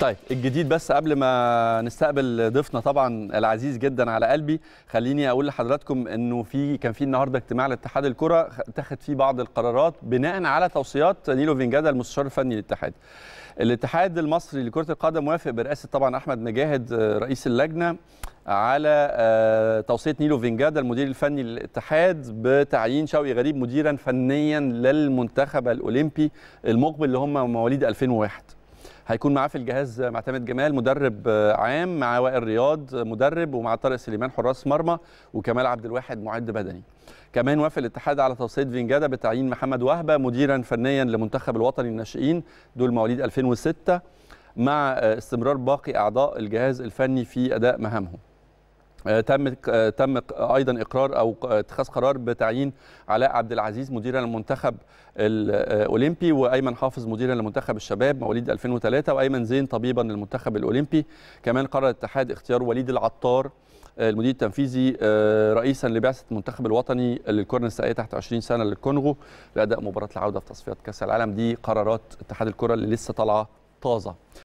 طيب الجديد بس قبل ما نستقبل ضيفنا طبعا العزيز جدا على قلبي خليني اقول لحضراتكم انه في كان في النهارده اجتماع لاتحاد الكره اتخذ فيه بعض القرارات بناء على توصيات نيلو فينجادا المستشار الفني للاتحاد. الاتحاد المصري لكره القدم وافق برئاسه طبعا احمد مجاهد رئيس اللجنه على آه، توصيه نيلو فينجادا المدير الفني للاتحاد بتعيين شوقي غريب مديرا فنيا للمنتخب الاولمبي المقبل اللي هم مواليد 2001. هيكون معاه في الجهاز معتمد جمال مدرب عام مع وائل رياض مدرب ومع طارق سليمان حراس مرمى وكمال عبد الواحد معد بدني كمان وافق الاتحاد على توصيه فينجادا بتعيين محمد وهبه مديرا فنيا لمنتخب الوطني الناشئين دول مواليد 2006 مع استمرار باقي اعضاء الجهاز الفني في اداء مهامهم آه، تم آه، تم ايضا اقرار او اتخاذ قرار بتعيين علاء عبد العزيز مديرا للمنتخب الاولمبي آه، وايمن حافظ مديرا لمنتخب الشباب مواليد 2003 وايمن زين طبيبا للمنتخب الاولمبي كمان قرر الاتحاد اختيار وليد العطار المدير التنفيذي رئيسا لبعثه المنتخب الوطني للكره النسائيه تحت 20 سنه للكونغو لاداء مباراه العوده في تصفيات كاس العالم دي قرارات اتحاد الكره اللي لسه طالعه طازه